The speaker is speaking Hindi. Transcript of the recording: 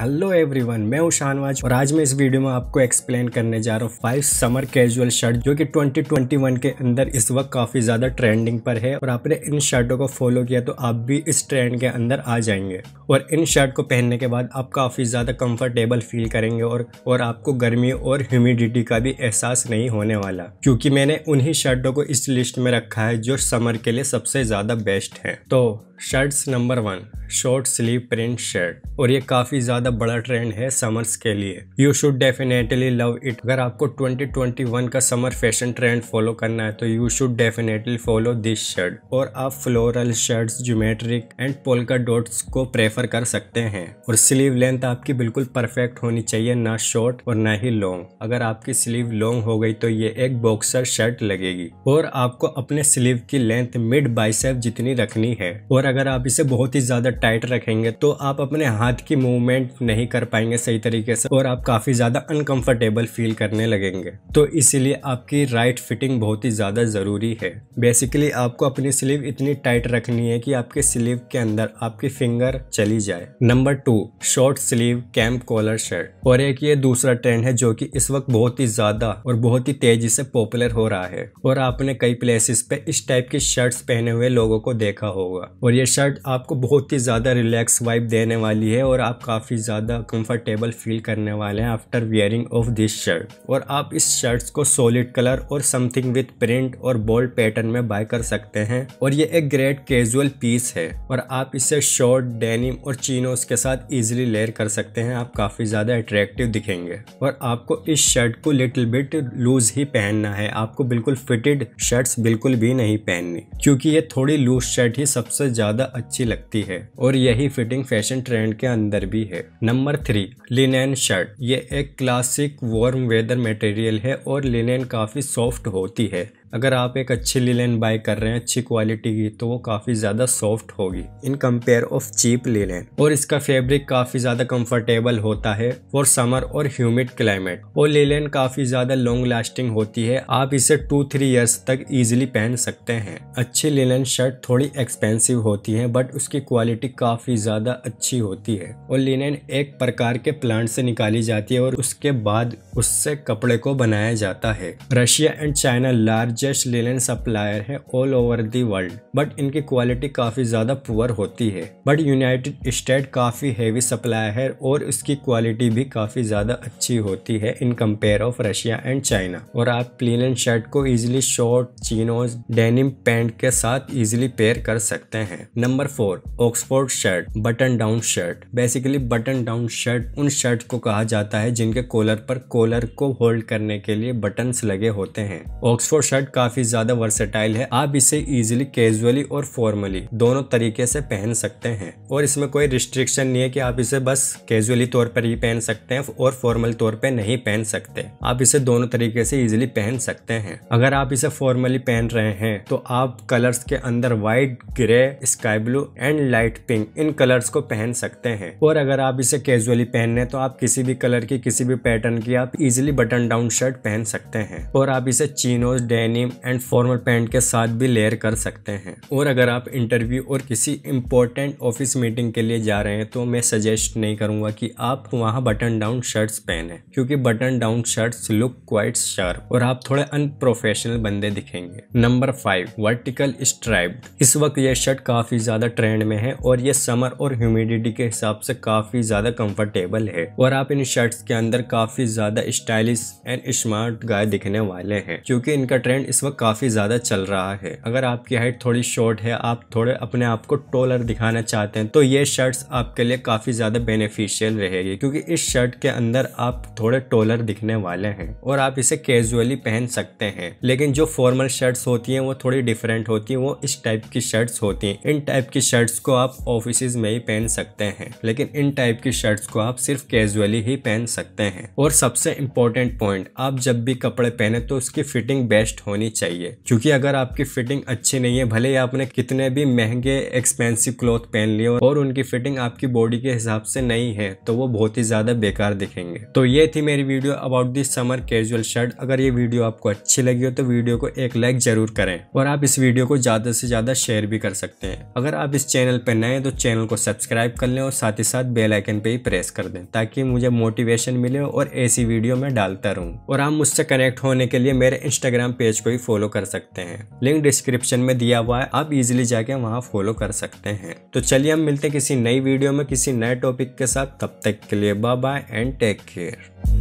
हेलो एवरीवन मैं हूं शानवाज और आज मैं इस वीडियो में आपको एक्सप्लेन करने जा रहा हूँ फाइव समर कैजुअल शर्ट जो कि 2021 के अंदर इस वक्त काफी ज्यादा ट्रेंडिंग पर है और आपने इन शर्टों को फॉलो किया तो आप भी इस ट्रेंड के अंदर आ जाएंगे और इन शर्ट को पहनने के बाद आप काफी ज्यादा कंफर्टेबल फील करेंगे और और आपको गर्मी और ह्यूमिडिटी का भी एहसास नहीं होने वाला क्योंकि मैंने उन्ही शर्टों को इस लिस्ट में रखा है जो समर के लिए सबसे ज्यादा बेस्ट है तो shirts number one short sleeve print shirt और ये काफ़ी ज़्यादा बड़ा ट्रेंड है समर्स के लिए you should definitely love it अगर आपको 2021 का समर फैशन ट्रेंड फॉलो करना है तो you should definitely follow this shirt और आप floral shirts geometric and polka dots को प्रेफर कर सकते हैं और स्लीव लेंथ आपकी बिल्कुल परफेक्ट होनी चाहिए ना शॉर्ट और ना ही लॉन्ग अगर आपकी स्लीव लॉन्ग हो गई तो ये एक बॉक्सर शर्ट लगेगी और आपको अपने स्लीव की लेंथ मिड बाइसेप जितनी रखनी है और अगर आप इसे बहुत ही ज़्यादा टाइट रखेंगे तो आप अपने हाथ की मूवमेंट नहीं कर पाएंगे सही तरीके से और आप काफ़ी ज़्यादा अनकंफर्टेबल फील करने लगेंगे तो इसीलिए आपकी राइट फिटिंग बहुत ही ज़्यादा ज़रूरी है बेसिकली आपको अपनी स्लीव इतनी टाइट रखनी है कि आपके स्लीव के अंदर आपकी फिंगर चली जाए number two short sleeve camp collar shirt और एक ये दूसरा ट्रेंड है जो कि इस वक्त बहुत ही ज़्यादा और बहुत ही तेजी से पॉपुलर हो रहा है और आपने कई प्लेसेस पे इस टाइप की शर्ट्स पहने हुए लोगों को देखा होगा और ये शर्ट आपको बहुत ही ज़्यादा रिलैक्स वाइब देने वाली है और आप काफ़ी ज़्यादा कंफर्टेबल फील करने वाले हैं after wearing of this shirt और आप इस शर्ट्स को सॉलिड कलर और समथिंग विथ प्रिंट और बोल्ड पैटर्न में बाय कर सकते हैं और ये एक ग्रेट कैजुअल पीस है और आप इसे शॉर्ट डेनिम और चीनोस के साथ इजिली लेयर कर सकते हैं आप काफ़ी ज़्यादा अट्रैक्टिव दिखेंगे और आपको इस शर्ट को लिटिल बिट लूज ही पहनना है आपको बिल्कुल फिटेड शर्ट्स बिल्कुल भी नहीं पहननी क्योंकि ये थोड़ी लूज शर्ट ही सबसे ज़्यादा ज्यादा अच्छी लगती है और यही फिटिंग फैशन ट्रेंड के अंदर भी है नंबर थ्री लिनेन शर्ट ये एक क्लासिक वार्म वेदर मटेरियल है और लिनेन काफी सॉफ्ट होती है अगर आप एक अच्छी लीलन बाय कर रहे हैं अच्छी क्वालिटी की तो वो काफ़ी ज़्यादा सॉफ्ट होगी in compare of cheap linen और इसका फैब्रिक काफ़ी ज़्यादा कंफर्टेबल होता है फॉर समर और ह्यूमिड क्लाइमेट और लीलन काफ़ी ज़्यादा लॉन्ग लास्टिंग होती है आप इसे टू थ्री ईयर्स तक ईजिली पहन सकते हैं अच्छी लीलन शर्ट थोड़ी एक्सपेंसिव होती है बट उसकी क्वालिटी काफ़ी ज़्यादा अच्छी होती है और लिनन एक प्रकार के प्लांट से निकाली जाती है और उसके बाद उससे कपड़े को बनाया जाता है Russia and China large largest linen supplier है all over the world but इनकी क्वालिटी काफ़ी ज़्यादा पुअर होती है बट यूनाइटेड स्टेट काफ़ी हैवी सप्लायर है और इसकी क्वालिटी भी काफ़ी ज़्यादा अच्छी होती है in compare of Russia and China और आप लिनन शर्ट को easily short chinos denim pant के साथ इजिली पेयर कर सकते हैं number four Oxford shirt button down shirt basically button down shirt उन शर्ट को कहा जाता है जिनके कॉलर पर कॉलर को होल्ड करने के लिए बटन लगे होते हैं ऑक्सफोर्ड शर्ट शर्ट काफी ज्यादा वर्सेटाइल है आप इसे इजिली कैजुअली और फॉर्मली दोनों तरीके से पहन सकते हैं और इसमें कोई रिस्ट्रिक्शन नहीं है कि आप इसे बस कैजुअली तौर पर ही पहन सकते हैं और फॉर्मल तौर पर नहीं पहन सकते आप इसे दोनों तरीके से इजिली पहन सकते हैं अगर आप इसे फॉर्मली पहन रहे हैं तो आप कलर्स के अंदर white grey sky blue and light pink इन कलर्स को पहन सकते हैं और अगर आप इसे कैजुअली पहनने तो आप किसी भी कलर की किसी भी पैटर्न की आप इजिली बटन डाउन शर्ट पहन सकते हैं और आप इसे chinos denim and formal pant के साथ भी लेयर कर सकते हैं और अगर आप इंटरव्यू और किसी इंपॉर्टेंट ऑफिस मीटिंग के लिए जा रहे हैं तो मैं सजेस्ट नहीं करूँगा कि आप वहाँ बटन डाउन शर्ट्स पहने क्योंकि button down shirts look quite sharp और आप थोड़े अनप्रोफेशनल बंदे दिखेंगे नंबर फाइव वर्टिकल स्ट्राइप इस वक्त यह शर्ट काफी ज्यादा ट्रेंड में है और ये समर और ह्यूमिडिटी के हिसाब से काफी ज्यादा कंफर्टेबल है और आप इन शर्ट्स के अंदर काफी ज्यादा स्टाइलिश एंड स्मार्ट गाय दिखने वाले हैं क्योंकि इनका ट्रेंड इस वक्त काफ़ी ज़्यादा चल रहा है अगर आपकी हाइट थोड़ी शॉर्ट है आप थोड़े अपने आप को टोलर दिखाना चाहते हैं तो ये शर्ट्स आपके लिए काफ़ी ज़्यादा बेनिफिशियल रहेगी क्योंकि इस शर्ट के अंदर आप थोड़े टोलर दिखने वाले हैं और आप इसे कैजुअली पहन सकते हैं लेकिन जो फॉर्मल शर्ट्स होती हैं वो थोड़ी डिफरेंट होती हैं वो इस टाइप की शर्ट्स होती हैं इन टाइप की शर्ट्स को आप ऑफिस में ही पहन सकते हैं लेकिन इन टाइप की शर्ट्स को आप सिर्फ कैजुअली ही पहन सकते हैं और सबसे इम्पोर्टेंट पॉइंट आप जब भी कपड़े पहने तो उसकी फिटिंग बेस्ट होनी होनी चाहिए क्योंकि अगर आपकी फिटिंग अच्छी नहीं है भले ही आपने कितने भी महंगे एक्सपेंसिव क्लोथ पहन लिए और उनकी फिटिंग आपकी बॉडी के हिसाब से नहीं है तो वो बहुत ही ज़्यादा बेकार दिखेंगे तो ये थी मेरी video about this summer casual shirt अगर ये वीडियो आपको अच्छी लगी हो तो वीडियो को एक लाइक ज़रूर करें और आप इस वीडियो को ज़्यादा से ज़्यादा शेयर भी कर सकते हैं अगर आप इस चैनल पर नए तो चैनल को सब्सक्राइब कर लें और साथ ही साथ बेल आइकन पे ही प्रेस कर दें ताकि मुझे मोटिवेशन मिले और ऐसी वीडियो मैं डालता रहूँ और आप मुझसे कनेक्ट होने के लिए मेरे इंस्टाग्राम पेज को पे भी फॉलो कर सकते हैं लिंक डिस्क्रिप्शन में दिया हुआ है आप इजिली जाके वहाँ फॉलो कर सकते हैं तो चलिए हम मिलते हैं किसी नई वीडियो में किसी नए टॉपिक के साथ तब तक के लिए bye bye and take care